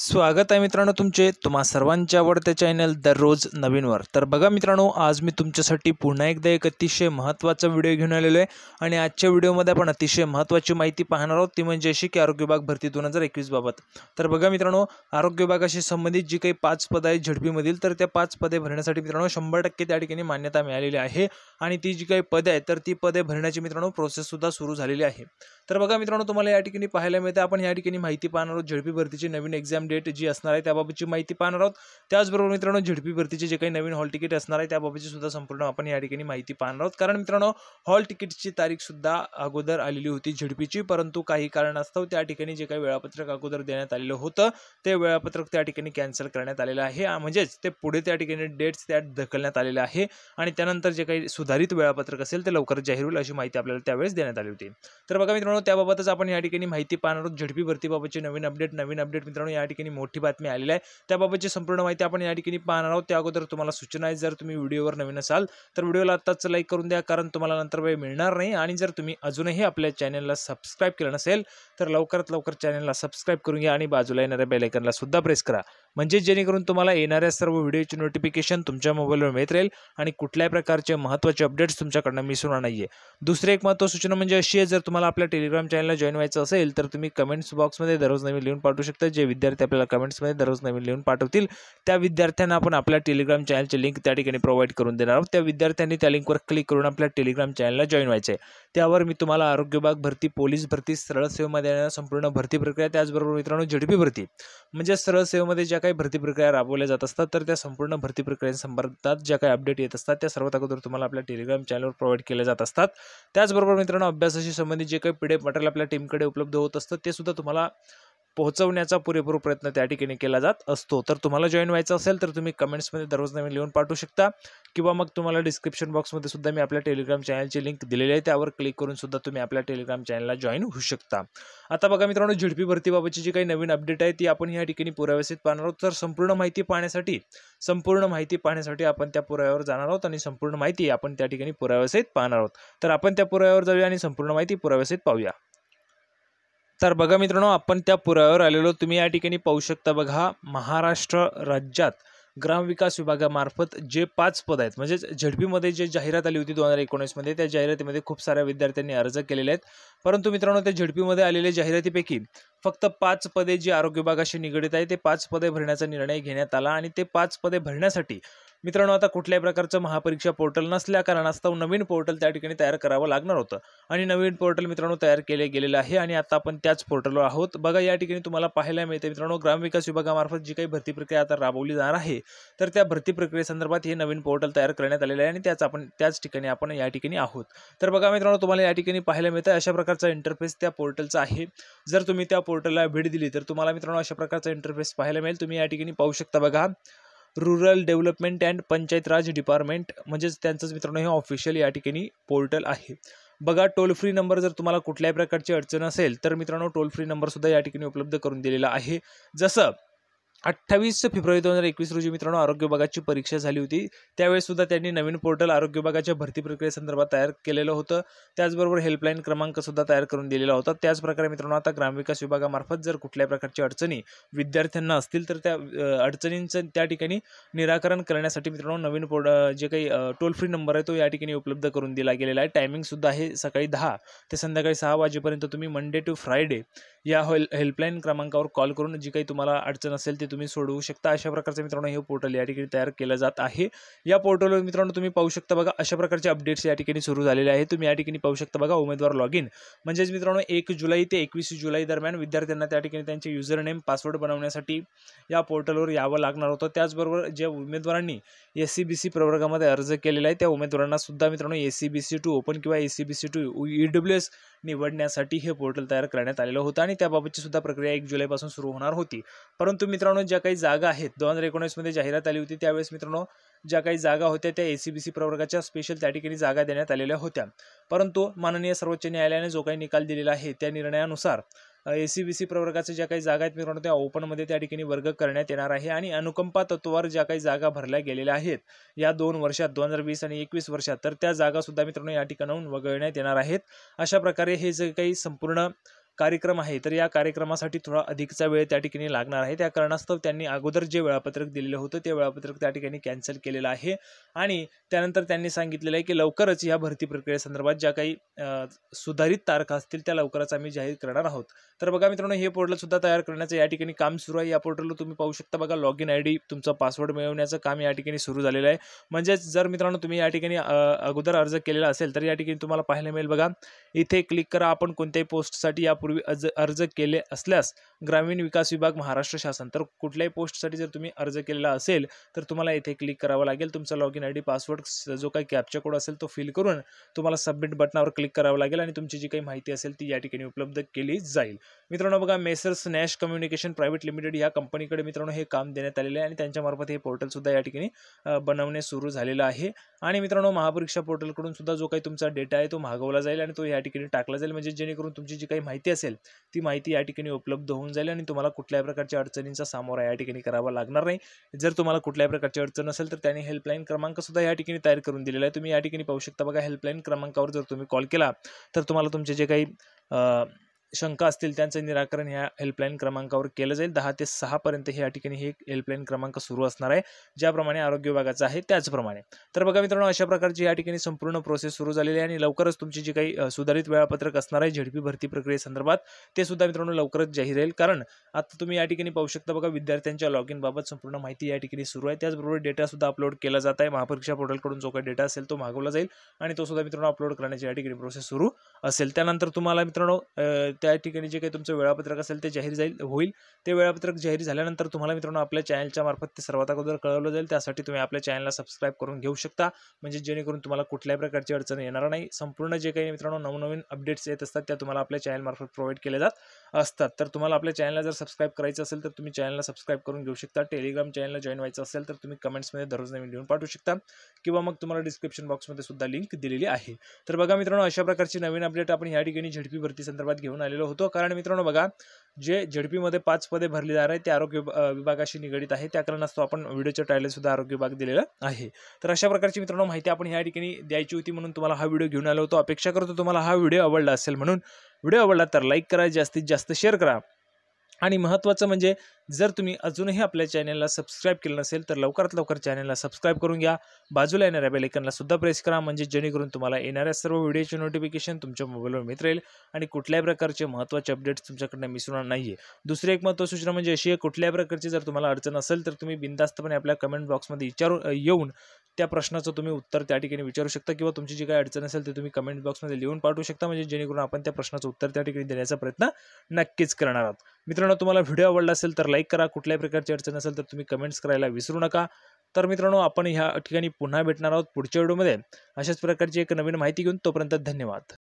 स्वागत आहे मित्रांनो तुमचे तुम्हा सर्वांच्या आवडत्या चॅनल दररोज नवीनवर तर बघा मित्रांनो आज मी तुमच्यासाठी पुन्हा एकदा एक अतिशय महत्त्वाचा व्हिडिओ घेऊन आलेलो आहे आणि आजच्या व्हिडिओमध्ये आपण अतिशय महत्त्वाची माहिती पाहणार आहोत ती म्हणजे अशी की आरोग्य विभाग भरती दोन हजार तर बघा मित्रांनो आरोग्य विभागाशी संबंधित जी काही पाच पदं आहेत झडपीमधील तर त्या पाच पदे भरण्यासाठी मित्रांनो शंभर टक्के त्या ठिकाणी मान्यता मिळालेली आहे आणि ती जी काही पदे आहेत तर ती पदे भरण्याची मित्रांनो प्रोसेससुद्धा सुरू झालेली आहे तर बघा मित्रांनो तुम्हाला या ठिकाणी पाहायला मिळते आपण या ठिकाणी माहिती पाहणार आहोत झडपी भरतीची नवीन एक्झाम डेट जी असणार आहे त्याबाबतची माहिती पाहणार आहोत त्याचबरोबर मित्रांनो झिडपी भरतीचे जे काही नवीन हॉल तिकीट असणार आहे त्याबाबतची सुद्धा संपूर्ण आपण या ठिकाणी माहिती पाहणार आहोत कारण मित्रांनो हॉल तिकीटची तारीख सुद्धा अगोदर आलेली होती झिडपीची परंतु काही कारण कारणास्तव त्या ठिकाणी जे काही वेळापत्रक अगोदर देण्यात आलेलं होतं ते वेळापत्रक त्या ठिकाणी कॅन्सल करण्यात आलेलं आहे म्हणजेच ते पुढे त्या ठिकाणी डेट्स त्यात ढकलण्यात आलेले आहे आणि त्यानंतर जे काही सुधारित वेळापत्रक असेल ते लवकर जाहीर होईल अशी माहिती आपल्याला त्यावेळेस देण्यात आली होती तर बघा मित्रांनो त्याबाबतच आपण या ठिकाणी माहिती पाहणार आहोत झडपी भरतीबाबतची नवीन अपडेट नवीन अपडेट मित्रांनो या ठिकाणी मोठी बातमी आलेली आहे त्याबाबतची संपूर्ण माहिती आपण या ठिकाणी पाहणार आहोत त्या अगोदर सूचना है जर तुम्ही व्हिडिओवर नवीन आल तो व्हिडिओला आत्ताच लाईक करून द्या कारण तुम्हाला नंतर वेळ मिळणार नाही आणि जर तुम्ही अजूनही आपल्या चॅनलला सबस्क्राईब केलं नसेल तर लवकरात लवकर चॅनलला सबस्क्राईब करून घ्या आणि बाजूला येणाऱ्या सुधा प्रेस करा म्हणजे जेणेकरून तुम्हाला येणाऱ्या सर्व व्हिडिओची नोटिफिकेशन तुमच्या मोबाईलवर मिळत राहील आणि कुठल्याही प्रकारचे महत्त्वाचे अपडेट्स तुमच्याकडनं मिस होणार नाही आहे दुसरी एक महत्त्व सूचना म्हणजे अशी आहे जर तुम्हाला आपल्या टेलिग्राम चॅनलला जॉईन व्हायचं असेल तर तुम्ही कमेंट्स बॉक्समध्ये दररोज नवीन लिहून पाठवू शकता जे विद्यार्थी आपल्याला कमेंट्समध्ये दररोज नवीन लिहून पाठवतील त्या विद्यार्थ्यांना आपण आपल्या टेलिग्राम चॅनलची लिंक त्या ठिकाणी प्रोव्हाइड करून देणार आहोत त्या विद्यार्थ्यांनी त्या लिंकवर क्लिक करून आपल्या टेलिग्राम चॅनलला जॉईन व्हायचं आहे त्यावर मी तुम्हाला आरोग्य विभाग भरती पोलीस भरती सरळ सेवेमध्ये येणार संपूर्ण भरती प्रक्रिया त्याचबरोबर मित्रांनो जेडपी भरती म्हणजे सरळ सेवेमध्ये ज्या काही भरती प्रक्रिया राबवल्या जात असतात तर त्या संपूर्ण भरती प्रक्रियांसंबंधात ज्या काही अपडेट येत असतात त्या सर्वात अगोदर तुम्हाला आपल्या टेलिग्राम चॅनलवर प्रोव्हाइड केल्या जात असतात त्याचबरोबर मित्रांनो अभ्यासाशी संबंधित जे काही पी डी मटेरियल आपल्या टीमकडे उपलब्ध होत असतं ते सुद्धा तुम्हाला पोहोचवण्याचा पुरेपूर प्रयत्न त्या ठिकाणी केला जात असतो तर तुम्हाला जॉईन व्हायचं असेल तर तुम्ही कमेंट्समध्ये दररोज नवीन लिहून पाठवू शकता किंवा मग तुम्हाला डिस्क्रिप्शन बॉक्समध्ये सुद्धा मी आपल्या टेलिग्राम चॅनलची लिंक दिलेली आहे त्यावर क्लिक करून सुद्धा तुम्ही आपल्या टेलिग्राम चॅनलला जॉईन होऊ शकता आता बघा मित्रांनो झिडपी भरतीबाबतची जी काही नवीन अपडेट आहे ती आपण या ठिकाणी पुराव्यासित पाहणार आहोत तर संपूर्ण माहिती पाहण्यासाठी संपूर्ण माहिती पाहण्यासाठी आपण त्या पुराव्यावर जाणार आहोत आणि संपूर्ण माहिती आपण त्या ठिकाणी पुराव्यासित पाहणार आहोत तर आपण त्या पुराव्यावर जाऊया आणि संपूर्ण माहिती पुराव्यासित पाहूया तर बघा मित्रांनो आपण त्या पुराव्यावर आलेलो तुम्ही या ठिकाणी पाहू शकता बघा महाराष्ट्र राज्यात ग्रामविकास विभागामार्फत जे पाच पद आहेत म्हणजेच झडपीमध्ये जे जाहिरात आली होती दोन हजार एकोणीसमध्ये त्या जाहिरातीमध्ये खूप साऱ्या विद्यार्थ्यांनी अर्ज केलेले आहेत परंतु मित्रांनो त्या झडपीमध्ये आलेल्या जाहिरातीपैकी फक्त पाच पदे जी आरोग्य विभागाशी निगडीत आहे ते पाच पदे भरण्याचा निर्णय घेण्यात आला आणि ते पाच पदे भरण्यासाठी मित्रांनो आता कुठल्याही प्रकारचं महापरीक्षा पोर्टल नसल्या कारणास्तव नवीन पोर्टल त्या ठिकाणी तयार करावं लागणार होतं आणि नवीन पोर्टल मित्रांनो तयार केले गेलेलं आहे आणि आता आपण त्याच पोर्टलवर आहोत बघा या ठिकाणी तुम्हाला पाहायला मिळते मित्रांनो ग्रामविकास विभागामार्फत जी काही भरती प्रक्रिया आता राबवली जाणार आहे तर त्या भरती प्रक्रियेसंदर्भात हे नवीन पोर्टल तयार करण्यात आलेलं आहे आणि त्याच आपण त्याच ठिकाणी आपण या ठिकाणी आहोत तर बघा मित्रांनो तुम्हाला या ठिकाणी पाहायला मिळतं अशा प्रकारचा इंटरफेस त्या पोर्टलचा आहे जर तुम्ही त्या पोर्टलला भेट दिली तर तुम्हाला मित्रांनो अशा प्रकारचा इंटरफेस पाहायला मिळेल तुम्ही या ठिकाणी पाहू शकता बघा rural development and panchayat raj department म्हणजेच त्यांचंच मित्रांनो हे ऑफिशियल या ठिकाणी पोर्टल आहे बघा टोल फ्री नंबर जर तुम्हाला कुठल्याही प्रकारची अडचण असेल तर मित्रांनो टोल फ्री नंबरसुद्धा या ठिकाणी उपलब्ध करून दिलेला आहे जसं अठ्ठावीस फेब्रुवारी दोन हजार एकवीस रोजी मित्रांनो आरोग्य विभागाची परीक्षा झाली होती त्यावेळेस सुद्धा त्यांनी नवीन पोर्टल आरोग्य विभागाच्या भरती प्रक्रियेसंदर्भात तयार केलेलं होतं त्याचबरोबर हेल्पलाईन क्रमांकसुद्धा तयार करून दिलेला होता त्याचप्रकारे मित्रांनो आता ग्रामविकास विभागामार्फत जर कुठल्या प्रकारची अडचणी विद्यार्थ्यांना असतील तर त्या अडचणींचं त्या ठिकाणी निराकरण करण्यासाठी मित्रांनो नवीन पोर्ट जे काही टोल फ्री नंबर आहे तो या ठिकाणी उपलब्ध करून दिला गेलेला आहे टायमिंगसुद्धा आहे सकाळी दहा ते संध्याकाळी सहा वाजेपर्यंत तुम्ही मंडे टू फ्रायडे या हेल हेल्पलाईन क्रमांकावर कॉल करून जी काही तुम्हाला अडचण असेल ती तुम्ही सोडवू शकता अशा प्रकारचं मित्रांनो हे पोर्टल या ठिकाणी तयार केलं जात आहे या पोर्टलवर मित्रांनो तुम्ही पाहू शकता बघा अशा प्रकारचे अपडेट्स या ठिकाणी सुरू झालेले आहे तुम्ही या ठिकाणी पाहू शकता बघा उमेदवार लॉग इन म्हणजेच मित्रांनो एक जुलै ते एकवीस जुलै दरम्यान विद्यार्थ्यांना त्या ठिकाणी त्यांचे युजर नेम पासवर्ड बनवण्यासाठी या पोर्टलवर यावं लागणार होतं त्याचबरोबर ज्या उमेदवारांनी एस सी बी सी प्रवर्गामध्ये अर्ज केलेला आहे त्या उमेदवारांना सुद्धा मित्रांनो A C B C to open किंवा A C B C to E S निवडण्यासाठी हे पोर्टल तयार करण्यात आलेलं होतं आणि आणि त्याबाबतची सुद्धा प्रक्रिया एक जुलैपासून सुरू होणार होती परंतु मित्रांनो ज्या काही जागा आहेत दोन हजार एकोणीसमध्ये जाहिरात आली होती त्यावेळेस मित्रांनो ज्या काही जागा होत्या त्या ए सी बी सी प्रवर्गाच्या स्पेशल त्या ठिकाणी जागा देण्यात आलेल्या होत्या परंतु माननीय सर्वोच्च न्यायालयाने जो काही निकाल दिलेला आहे त्या निर्णयानुसार ए सी बी सी प्रवर्गाच्या ज्या काही जागा आहेत मित्रांनो त्या ओपनमध्ये त्या ठिकाणी वर्ग करण्यात येणार आहे आणि अनुकंपा तत्वावर ज्या काही जागा भरल्या गेलेल्या आहेत या दोन वर्षात दोन हजार वीस आणि एकवीस वर्षात तर त्या जागासुद्धा मित्रांनो या ठिकाणाहून वगळण्यात येणार आहेत अशा प्रकारे हे जे काही संपूर्ण कार्यक्रम आहे तर या कार्यक्रमासाठी थोडा अधिकचा वेळ त्या ठिकाणी लागणार आहे त्या कारणास्तव त्यांनी अगोदर जे वेळापत्रक दिलेलं होतं ते वेळापत्रक त्या ठिकाणी कॅन्सल केलेलं आहे आणि त्यानंतर त्यांनी सांगितलेलं आहे की लवकरच या भरती प्रक्रियेसंदर्भात ज्या काही सुधारित तारखा असतील त्या लवकरच आम्ही जाहीर करणार आहोत तर बघा मित्रांनो हे पोर्टलसुद्धा तयार करण्याचं या ठिकाणी काम सुरू आहे या पोर्टलवर तुम्ही पाहू शकता बघा लॉग इन आय डी तुमचा पासवर्ड मिळवण्याचं काम या ठिकाणी सुरू झालेलं आहे म्हणजेच जर मित्रांनो तुम्ही या ठिकाणी अगोदर अर्ज केलेला असेल तर या ठिकाणी तुम्हाला पाहायला मिळेल बघा इथे क्लिक करा आपण कोणत्याही पोस्टसाठी या पूर्वी अर्ज अर्ज केले असल्यास ग्रामीण विकास विभाग महाराष्ट्र शासन तर कुठल्याही पोस्टसाठी जर तुम्ही अर्ज केलेला असेल तर तुम्हाला इथे क्लिक करावं लागेल तुमचा log in I D password जो काही कॅप्चा कोड असेल तो फिल करून तुम्हाला सबमिट बटनावर क्लिक करावं लागेल आणि तुमची जी काही माहिती असेल ती या ठिकाणी उपलब्ध केली जाईल मित्रांनो बघा messrs Nash communication private limited या कंपनीकडे मित्रांनो हे काम देण्यात आलेलं आहे आणि त्यांच्यामार्फत हे पोर्टलसुद्धा या ठिकाणी बनवणे सुरू झालेलं आहे आणि मित्रांनो महापरीक्षा पोर्टलकडून सुद्धा जो काही तुमचा डेटा आहे तो मागवला जाईल आणि तो या ठिकाणी टाकला जाईल म्हणजे जेणेकरून तुमची जी काही माहिती असेल ती माहिती या ठिकाणी उपलब्ध होऊन होऊन जाईल आणि तुम्हाला कुठल्याही प्रकारच्या अडचणींचा सामोरा या ठिकाणी करावा लागणार नाही जर तुम्हाला कुठल्याही प्रकारची अडचण असेल तर त्यांनी हेल्पलाईन सुद्धा या ठिकाणी तयार करून दिलेला आहे तुम्ही या ठिकाणी पाहू शकता बघा हेल्पलाईन क्रमांकावर जर तुम्ही कॉल केला तर तुम्हाला तुमचे जे काही शंका असतील त्यांचं निराकरण ह्या हेल्पलाईन क्रमांकावर केलं जाईल दहा ते सहापर्यंत हे या ठिकाणी हे हेल्पलाईन क्रमांक सुरू असणार आहे ज्याप्रमाणे आरोग्य विभागाचा आहे त्याचप्रमाणे तर बघा मित्रांनो अशा प्रकारची या ठिकाणी संपूर्ण प्रोसेस सुरू झालेली आहे आणि लवकरच तुमची जी काही सुधारित वेळापत्रक असणार आहे झेडपी भरती प्रक्रियेसंदर्भात ते सुद्धा मित्रांनो लवकरच जाहीर राहील कारण आता तुम्ही या ठिकाणी पाहू शकता बघा विद्यार्थ्यांच्या लॉग इनबाबत संपूर्ण माहिती या ठिकाणी सुरू आहे त्याचबरोबर डेटासुद्धा अपलोड केला जात आहे महापरीक्षा पोर्टलकडून जो काही डेटा असेल तो मागवला जाईल आणि तो सुद्धा मित्रांनो अपलोड करण्याची या ठिकाणी प्रोसेस सुरू असेल त्यानंतर तुम्हाला मित्रांनो त्या ठिकाणी जे काही तुमचं वेळापत्रक असेल ते जाहीर जाईल होईल ते वेळापत्रक जाहीर झाल्यानंतर तुम्हाला मित्रांनो आपल्या चॅनलच्या मार्फत ते सर्वात अगोदर कळवलं जाईल त्यासाठी तुम्ही आपल्या चॅनलला सबस्क्राईब करून घेऊ शकता म्हणजे जेणेकरून तुम्हाला कुठल्याही प्रकारची अडचण येणार नाही संपूर्ण जे काही मित्रांनो नवनवीन अपडेट्स येत असतात त्या तुम्हाला आपल्या चॅनलमार्फत प्रोव्हाइड केल्या जात असतात तर तुम्हाला आपल्या चॅनलला जर सबस्क्राईब करायचं असेल तर तुम्ही चॅनलला सबस्क्राईब करून घेऊ शकता टेलिग्राम चॅनलला जॉईन व्हायचं असेल तर तुम्ही कमेंट्समध्ये दररोज नवीन लिहून पाठवू शकता किंवा मग तुम्हाला डिस्क्रिप्शन बॉक्समध्ये सुद्धा लिंक दिलेली आहे तर बघा मित्रांनो अशा प्रकारची नवीन अपडेट आपण या ठिकाणी झडपी भरती संदर्भात घेऊन आलेलो होतो कारण मित्रांनो बघा जे झडपीमध्ये पाच पदे भरली जाणार आहेत ते आरोग्य विभागाशी निगडित आहे त्या असतो आपण व्हिडिओच्या सुद्धा आरोग्य विभाग दिलेला आहे तर अशा प्रकारची मित्रांनो माहिती आपण या ठिकाणी द्यायची होती म्हणून तुम्हाला हा व्हिडिओ घेऊन आलो होतो अपेक्षा करतो तुम्हाला हा व्हिडिओ आवडला असेल म्हणून व्हिडिओ आवडला तर लाईक करा जास्तीत जास्त शेअर करा आणि महत्त्वाचं म्हणजे जर तुम्ही अजूनही आपल्या चॅनलला सबस्क्राईब केलं नसेल तर लवकरात लवकर चॅनलला सबस्क्राईब करून घ्या बाजूला येणाऱ्या बेलेकनला सुद्धा प्रेस करा म्हणजे जेणेकरून तुम्हाला येणाऱ्या सर्व व्हिडिओचे नोटिफिकेशन तुमच्या मोबाईलवर मिळत राहील आणि कुठल्याही प्रकारचे महत्त्वाचे अपडेट्स तुमच्याकडनं मिसळणार नाही आहे दुसरी एक महत्त्वाचं सूचना म्हणजे अशी आहे कुठल्याही प्रकारची जर तुम्हाला अडचण असेल तर तुम्ही बिंदास्तपणे आपल्या कमेंट बॉक्समध्ये विचारू येऊन त्या प्रश्नाचं तुम्ही उत्तर त्या ठिकाणी विचारू शकता किंवा तुमची जी काही अडचण असेल ते तुम्ही कमेंट बॉक्समध्ये लिहून पाठवू शकता म्हणजे जेणेकरून आपण त्या प्रश्नाचं उत्तर त्या ठिकाणी देण्याचा प्रयत्न नक्कीच करणार आहोत मित्रांनो तुम्हाला व्हिडिओ आवडला असेल तर लाईक लाईक करा कुठल्याही प्रकारची अडचण असेल तर तुम्ही कमेंट्स करायला विसरू नका तर मित्रांनो आपण ह्या ठिकाणी पुन्हा भेटणार आहोत पुढच्या व्हिडिओमध्ये अशाच प्रकारची एक नवीन माहिती घेऊन तोपर्यंत धन्यवाद